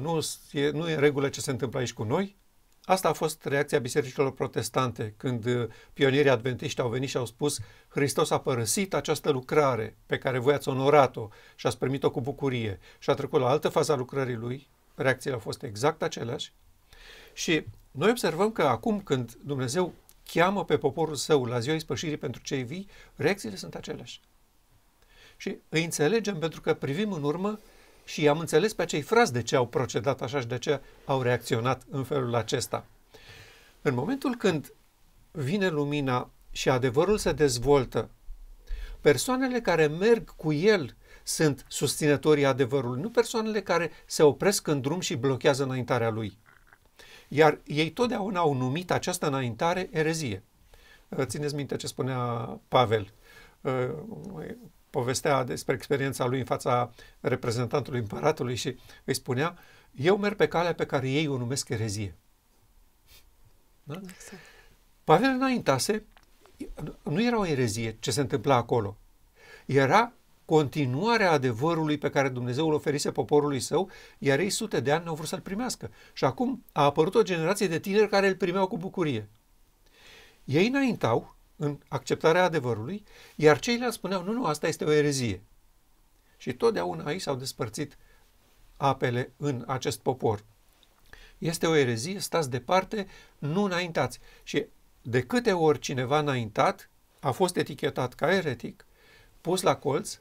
nu e, nu e în regulă ce se întâmplă aici cu noi. Asta a fost reacția bisericilor protestante când uh, pionierii adventiști au venit și au spus Hristos a părăsit această lucrare pe care voi ați onorat-o și ați primit-o cu bucurie și a trecut la altă fază a lucrării lui, reacțiile au fost exact aceleași. Și noi observăm că acum când Dumnezeu cheamă pe poporul său la ziua ispășirii pentru cei vii, reacțiile sunt aceleași. Și îi înțelegem pentru că privim în urmă și am înțeles pe acei frați de ce au procedat așa și de ce au reacționat în felul acesta. În momentul când vine lumina și adevărul se dezvoltă, persoanele care merg cu el sunt susținătorii adevărului, nu persoanele care se opresc în drum și blochează înaintarea lui. Iar ei totdeauna au numit această înaintare erezie. Uh, țineți minte ce spunea Pavel, uh, povestea despre experiența lui în fața reprezentantului împăratului și îi spunea, eu merg pe calea pe care ei o numesc erezie. Da? Exact. Pavel înaintase, nu era o erezie ce se întâmpla acolo. Era continuarea adevărului pe care Dumnezeu îl oferise poporului său, iar ei sute de ani nu au vrut să-l primească. Și acum a apărut o generație de tineri care îl primeau cu bucurie. Ei înaintau în acceptarea adevărului, iar ceilalți spuneau, nu, nu, asta este o erezie. Și totdeauna aici s-au despărțit apele în acest popor. Este o erezie, stați departe, nu înaintați. Și de câte ori cineva înaintat, a fost etichetat ca eretic, pus la colț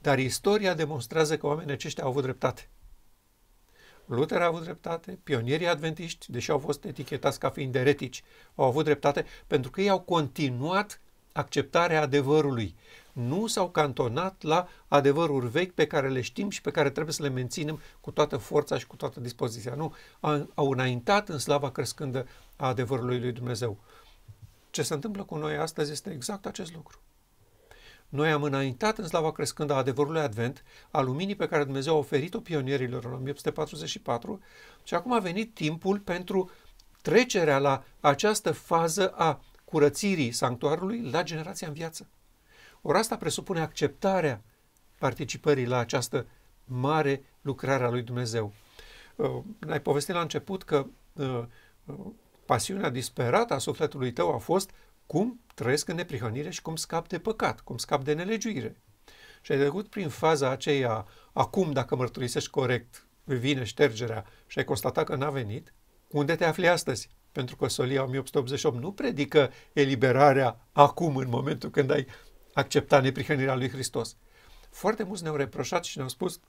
dar istoria demonstrează că oamenii aceștia au avut dreptate. Luther a avut dreptate, pionierii adventiști, deși au fost etichetați ca fiind eretici, au avut dreptate pentru că ei au continuat acceptarea adevărului. Nu s-au cantonat la adevăruri vechi pe care le știm și pe care trebuie să le menținem cu toată forța și cu toată dispoziția. Nu, au înaintat în slava crescândă a adevărului lui Dumnezeu. Ce se întâmplă cu noi astăzi este exact acest lucru. Noi am înaintat în slava crescândă a adevărului advent, a luminii pe care Dumnezeu a oferit-o pionierilor în 1844 și acum a venit timpul pentru trecerea la această fază a curățirii sanctuarului la generația în viață. Ori asta presupune acceptarea participării la această mare lucrare a lui Dumnezeu. Uh, ne-ai povestit la început că uh, uh, pasiunea disperată a sufletului tău a fost cum trăiesc în neprihănire și cum scap de păcat, cum scap de nelegiuire. Și ai trecut prin faza aceea, acum dacă mărturisești corect, vine ștergerea și ai constatat că n-a venit, unde te afli astăzi? Pentru că Solia 1888 nu predică eliberarea acum, în momentul când ai acceptat neprihănirea lui Hristos. Foarte mulți ne-au reproșat și ne-au spus,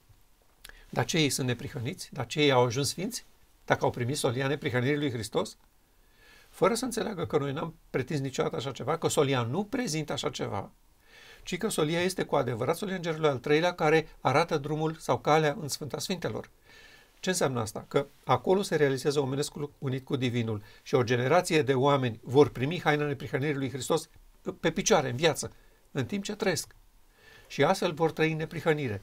dar ce ei sunt neprihăniți? Dar ce ei au ajuns sfinți? Dacă au primit solia neprihănirii lui Hristos? fără să înțeleagă că noi n-am pretins niciodată așa ceva, că solia nu prezintă așa ceva, ci că solia este cu adevărat solia îngerului al treilea care arată drumul sau calea în Sfânta Sfintelor. Ce înseamnă asta? Că acolo se realizează omenescul unit cu divinul și o generație de oameni vor primi haina neprihănirii lui Hristos pe picioare, în viață, în timp ce trăiesc. Și astfel vor trăi neprihănire.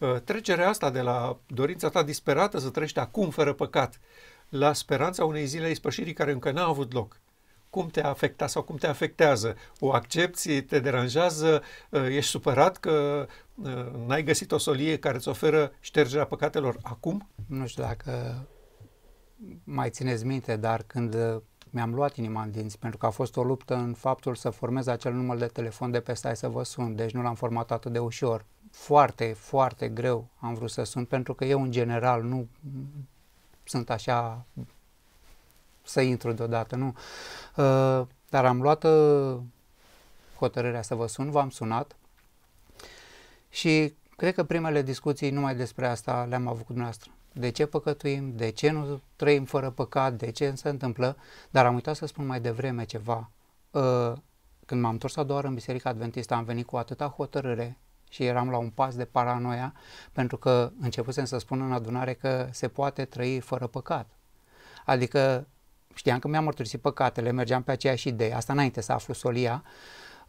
Ă, trecerea asta de la dorința ta disperată să trăiești acum fără păcat la speranța unei zile a ispășirii care încă n-a avut loc. Cum te afecta sau cum te afectează? O accepti, te deranjează, uh, ești supărat că uh, n-ai găsit o solie care îți oferă ștergerea păcatelor acum? Nu știu dacă mai țineți minte, dar când uh, mi-am luat inima în dinți, pentru că a fost o luptă în faptul să formez acel număr de telefon de pe stai să vă sun, deci nu l-am format atât de ușor. Foarte, foarte greu am vrut să sun, pentru că eu în general nu, sunt așa să intru deodată, nu? Uh, dar am luat uh, hotărârea să vă sun, v-am sunat și cred că primele discuții numai despre asta le-am avut cu dumneavoastră. De ce păcătuim, de ce nu trăim fără păcat, de ce se întâmplă, dar am uitat să spun mai devreme ceva. Uh, când m-am întors a doua în Biserica Adventistă, am venit cu atâta hotărâre și eram la un pas de paranoia, pentru că începusem să spun în adunare că se poate trăi fără păcat. Adică știam că mi-am mărturisit păcatele, mergeam pe aceeași idee, asta înainte să aflu solia,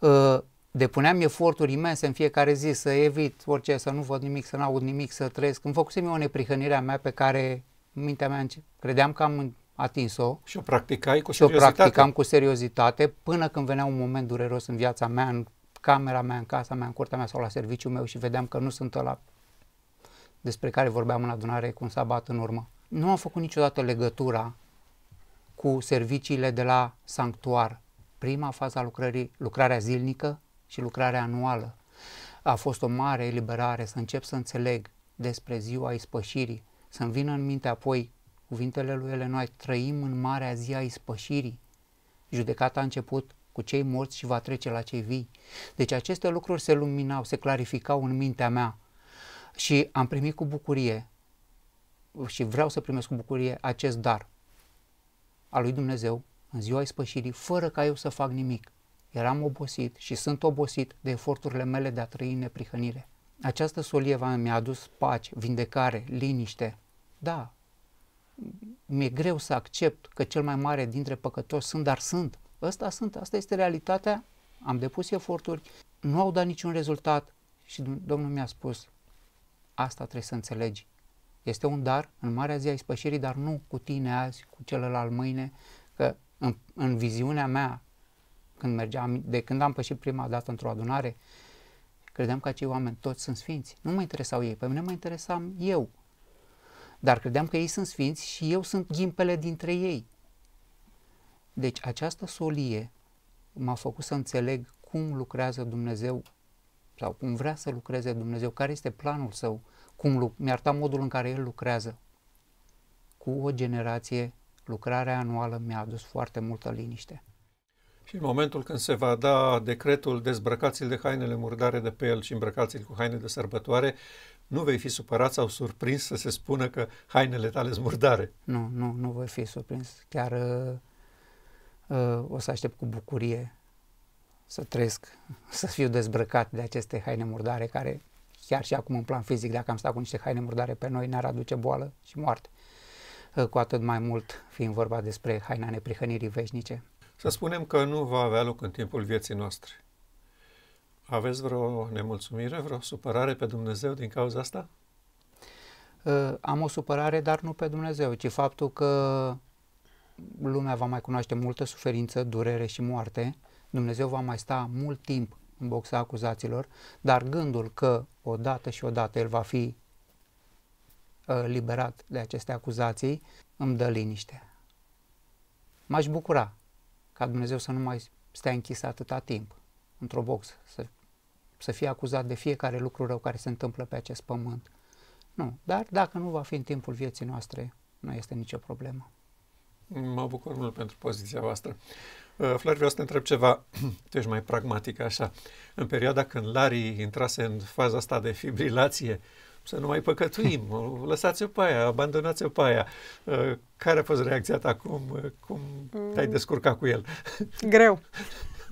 ă, depuneam eforturi imense în fiecare zi să evit orice, să nu văd nimic, să nu aud nimic, să trăiesc. Îmi făcusem eu o neprihănire a mea pe care mintea mea credeam că am atins-o. Și o practicai cu seriozitate. Și o practicam cu seriozitate până când venea un moment dureros în viața mea, în camera mea, în casa mea, în curtea mea sau la serviciul meu și vedeam că nu sunt ăla despre care vorbeam în adunare cu un sabat în urmă. Nu am făcut niciodată legătura cu serviciile de la sanctuar. Prima fază a lucrării, lucrarea zilnică și lucrarea anuală. A fost o mare eliberare să încep să înțeleg despre ziua ispășirii, să-mi vină în minte apoi cuvintele lui ele noi, trăim în marea zi a ispășirii. Judecata a început cu cei morți și va trece la cei vii. Deci aceste lucruri se luminau, se clarificau în mintea mea și am primit cu bucurie și vreau să primesc cu bucurie acest dar al lui Dumnezeu în ziua ispășirii, fără ca eu să fac nimic. Eram obosit și sunt obosit de eforturile mele de a trăi în neprihănire. Această solie mi-a adus pace, vindecare, liniște. Da, mi-e greu să accept că cel mai mare dintre păcătoși sunt, dar sunt. Asta sunt, asta este realitatea, am depus eforturi, nu au dat niciun rezultat și Domnul mi-a spus, asta trebuie să înțelegi. Este un dar în marea zi a ispășirii, dar nu cu tine azi, cu celălalt mâine, că în, în viziunea mea, când mergeam, de când am pășit prima dată într-o adunare, credeam că acei oameni toți sunt sfinți. Nu mă interesau ei, pe mine mă interesam eu. Dar credeam că ei sunt sfinți și eu sunt ghimpele dintre ei. Deci această solie m-a făcut să înțeleg cum lucrează Dumnezeu sau cum vrea să lucreze Dumnezeu, care este planul său, cum mi-a arătat da modul în care El lucrează. Cu o generație, lucrarea anuală mi-a adus foarte multă liniște. Și în momentul când se va da decretul dezbrăcați-l de hainele murdare de pe el și îmbrăcați-l cu haine de sărbătoare, nu vei fi supărat sau surprins să se spună că hainele tale sunt murdare. Nu, nu, nu voi fi surprins. Chiar uh, Uh, o să aștept cu bucurie să trăiesc, să fiu dezbrăcat de aceste haine murdare care chiar și acum în plan fizic, dacă am stat cu niște haine murdare pe noi, ne-ar aduce boală și moarte. Uh, cu atât mai mult fiind vorba despre haina neprihănirii veșnice. Să spunem că nu va avea loc în timpul vieții noastre. Aveți vreo nemulțumire, vreo supărare pe Dumnezeu din cauza asta? Uh, am o supărare, dar nu pe Dumnezeu, ci faptul că lumea va mai cunoaște multă suferință, durere și moarte, Dumnezeu va mai sta mult timp în boxa acuzaților, dar gândul că odată și odată el va fi uh, liberat de aceste acuzații îmi dă liniște. M-aș bucura ca Dumnezeu să nu mai stea închis atâta timp într-o box, să, să fie acuzat de fiecare lucru rău care se întâmplă pe acest pământ. Nu, dar dacă nu va fi în timpul vieții noastre, nu este nicio problemă. Mă bucur mult pentru poziția voastră. Uh, Flori, vreau să te întreb ceva, tu ești mai pragmatic așa. În perioada când Lari intrase în faza asta de fibrilație, să nu mai păcătuim, lăsați-o pe aia, abandonați-o pe aia. Uh, care a fost reacția ta? Cum, cum mm. te-ai descurcat cu el? Greu.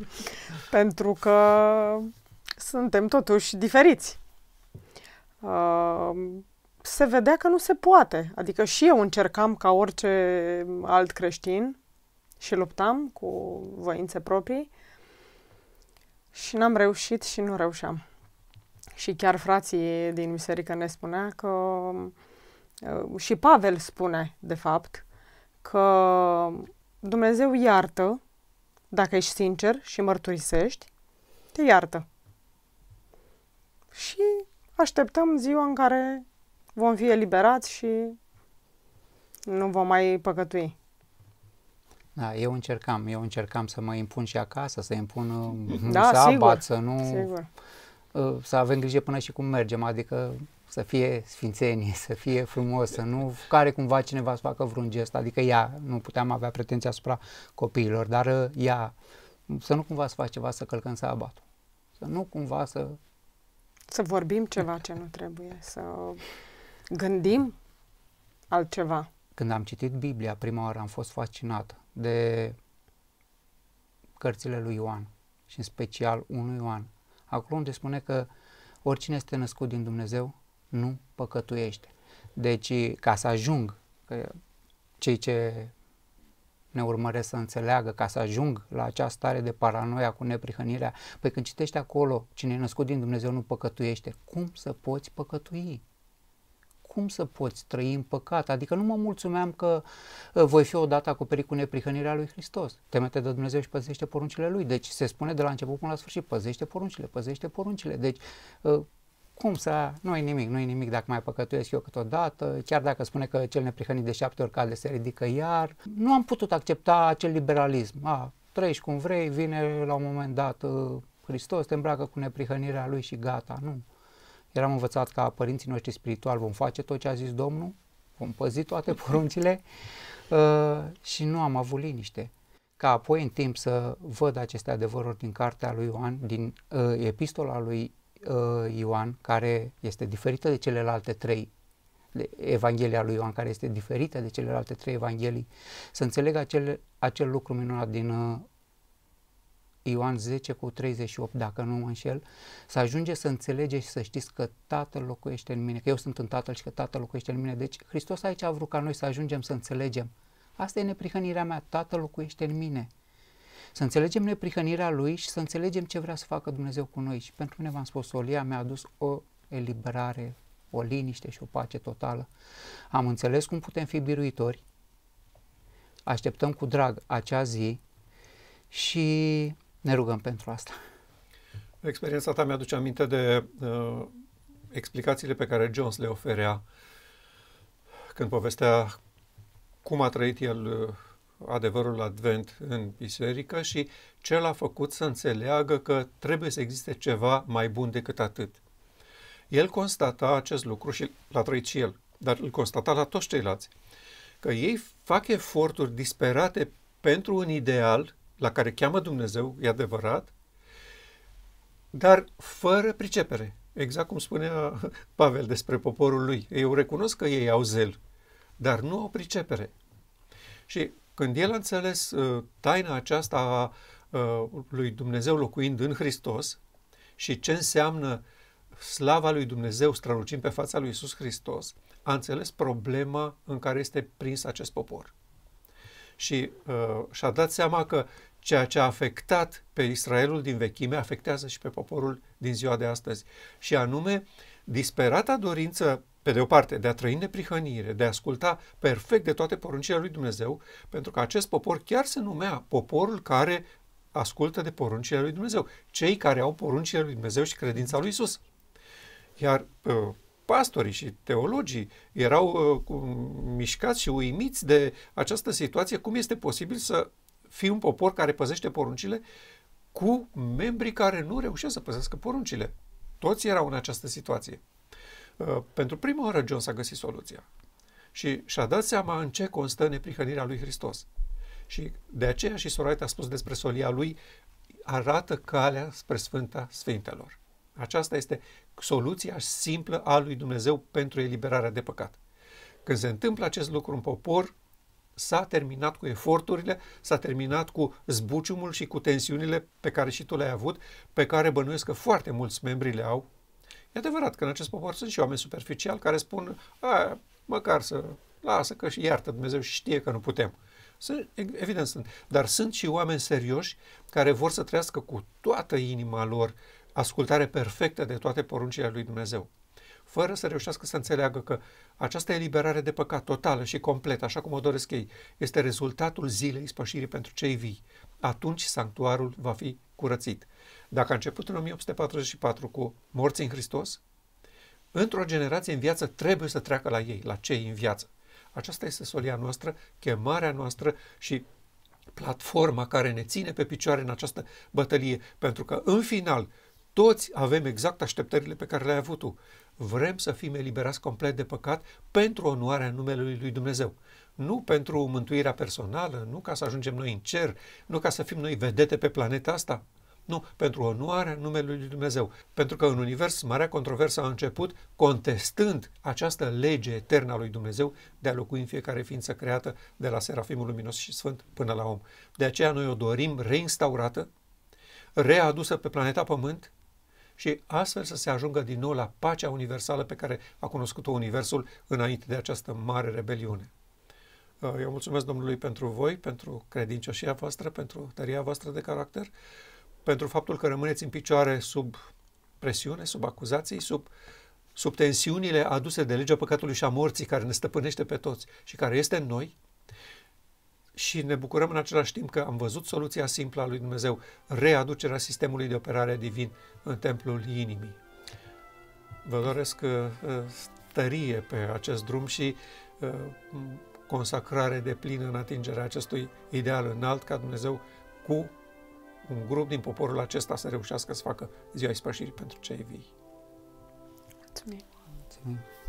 Pentru că suntem totuși diferiți. Uh, se vedea că nu se poate. Adică și eu încercam ca orice alt creștin și luptam cu voințe proprii și n-am reușit și nu reușeam. Și chiar frații din biserică ne spunea că uh, și Pavel spune, de fapt, că Dumnezeu iartă dacă ești sincer și mărturisești, te iartă. Și așteptăm ziua în care vom fi eliberați și nu vom mai păcătui. Da, eu încercam, eu încercam să mă impun și acasă, să impun mhm. da, sabat, sigur, să nu... Sigur. Ă, să avem grijă până și cum mergem, adică să fie sfințenie, să fie frumos, să nu care cumva cineva să facă vreun gest, adică ea, nu puteam avea pretenția asupra copiilor, dar ă, ea, să nu cumva să faci ceva să călcăm sabatul, să nu cumva să... Să vorbim ceva ce nu trebuie, să Gândim altceva. Când am citit Biblia prima oară, am fost fascinat de cărțile lui Ioan și în special 1 Ioan. Acolo unde spune că oricine este născut din Dumnezeu nu păcătuiește. Deci, ca să ajung, că cei ce ne urmăresc să înțeleagă, ca să ajung la această stare de paranoia cu neprihănirea, păi când citești acolo, cine e născut din Dumnezeu nu păcătuiește, cum să poți păcătui? cum să poți trăi în păcat? Adică nu mă mulțumeam că uh, voi fi odată acoperit cu neprihănirea lui Hristos. Temete de Dumnezeu și păzește poruncile lui. Deci se spune de la început până la sfârșit, păzește poruncile, păzește poruncile. Deci uh, cum să, nu e nimic, nu e nimic dacă mai păcătuiesc eu câteodată, chiar dacă spune că cel neprihănit de șapte ori cade se ridică iar. Nu am putut accepta acel liberalism. A, trăiești cum vrei, vine la un moment dat uh, Hristos, te îmbracă cu neprihănirea lui și gata. Nu. Eram învățat ca părinții noștri spirituali, vom face tot ce a zis Domnul, vom păzi toate poruncile uh, și nu am avut liniște. Ca apoi în timp să văd aceste adevăruri din cartea lui Ioan, din uh, epistola lui uh, Ioan, care este diferită de celelalte trei, de Evanghelia lui Ioan, care este diferită de celelalte trei evanghelii, să înțeleg acel, acel lucru minunat din uh, Ioan 10 cu 38, dacă nu mă înșel, să ajunge să înțelege și să știți că Tatăl locuiește în mine, că eu sunt în Tatăl și că Tatăl locuiește în mine. Deci Hristos aici a vrut ca noi să ajungem să înțelegem. Asta e neprihănirea mea, Tatăl locuiește în mine. Să înțelegem neprihănirea Lui și să înțelegem ce vrea să facă Dumnezeu cu noi. Și pentru mine v-am spus, Solia mi-a adus o eliberare, o liniște și o pace totală. Am înțeles cum putem fi biruitori, așteptăm cu drag acea zi și ne rugăm pentru asta. Experiența ta mi-aduce aminte de uh, explicațiile pe care Jones le oferea când povestea cum a trăit el uh, adevărul advent în biserică și ce l-a făcut să înțeleagă că trebuie să existe ceva mai bun decât atât. El constata acest lucru și l-a trăit și el, dar îl constata la toți ceilalți, că ei fac eforturi disperate pentru un ideal la care cheamă Dumnezeu, e adevărat, dar fără pricepere. Exact cum spunea Pavel despre poporul lui. Eu recunosc că ei au zel, dar nu au pricepere. Și când el a înțeles uh, taina aceasta a uh, lui Dumnezeu locuind în Hristos și ce înseamnă slava lui Dumnezeu strălucind pe fața lui Isus Hristos, a înțeles problema în care este prins acest popor. Și uh, și-a dat seama că ceea ce a afectat pe Israelul din vechime afectează și pe poporul din ziua de astăzi. Și anume, disperata dorință, pe de o parte, de a trăi neprihănire, de a asculta perfect de toate poruncile lui Dumnezeu, pentru că acest popor chiar se numea poporul care ascultă de poruncile lui Dumnezeu, cei care au poruncile lui Dumnezeu și credința lui Isus. Iar uh, pastorii și teologii erau uh, mișcați și uimiți de această situație, cum este posibil să fii un popor care păzește poruncile cu membrii care nu reușesc să păzească poruncile. Toți erau în această situație. Uh, pentru prima oară John s-a găsit soluția și și-a dat seama în ce constă neprihănirea lui Hristos. Și de aceea și Soraita a spus despre solia lui, arată calea spre Sfânta Sfintelor. Aceasta este soluția simplă a lui Dumnezeu pentru eliberarea de păcat. Când se întâmplă acest lucru în popor, s-a terminat cu eforturile, s-a terminat cu zbuciumul și cu tensiunile pe care și tu le-ai avut, pe care bănuiesc că foarte mulți membri le au. E adevărat că în acest popor sunt și oameni superficiali care spun, măcar să lasă că și iartă Dumnezeu și știe că nu putem. Sunt, evident sunt. Dar sunt și oameni serioși care vor să trăiască cu toată inima lor ascultare perfectă de toate poruncile lui Dumnezeu fără să reușească să înțeleagă că această eliberare de păcat totală și completă, așa cum o doresc ei, este rezultatul zilei spășirii pentru cei vii, atunci sanctuarul va fi curățit. Dacă a început în 1844 cu morții în Hristos, într-o generație în viață trebuie să treacă la ei, la cei în viață. Aceasta este solia noastră, chemarea noastră și platforma care ne ține pe picioare în această bătălie, pentru că în final toți avem exact așteptările pe care le-ai avut tu vrem să fim eliberați complet de păcat pentru onoarea numelui lui Dumnezeu. Nu pentru mântuirea personală, nu ca să ajungem noi în cer, nu ca să fim noi vedete pe planeta asta. Nu, pentru onoarea numelui lui Dumnezeu. Pentru că în univers, marea controversă a început contestând această lege eternă a lui Dumnezeu de a locui în fiecare ființă creată de la Serafimul Luminos și Sfânt până la om. De aceea noi o dorim reinstaurată, readusă pe planeta Pământ, și astfel să se ajungă din nou la pacea universală pe care a cunoscut-o Universul înainte de această mare rebeliune. Uh, eu mulțumesc Domnului pentru voi, pentru credincioșia voastră, pentru tăria voastră de caracter, pentru faptul că rămâneți în picioare sub presiune, sub acuzații, sub, sub tensiunile aduse de legea păcatului și a morții care ne stăpânește pe toți și care este în noi și ne bucurăm în același timp că am văzut soluția simplă a lui Dumnezeu, readucerea sistemului de operare divin în templul inimii. Vă doresc uh, uh, tărie pe acest drum și uh, consacrare de plină în atingerea acestui ideal înalt ca Dumnezeu cu un grup din poporul acesta să reușească să facă ziua ispășirii pentru cei vii. Mulțumim! Mulțumim.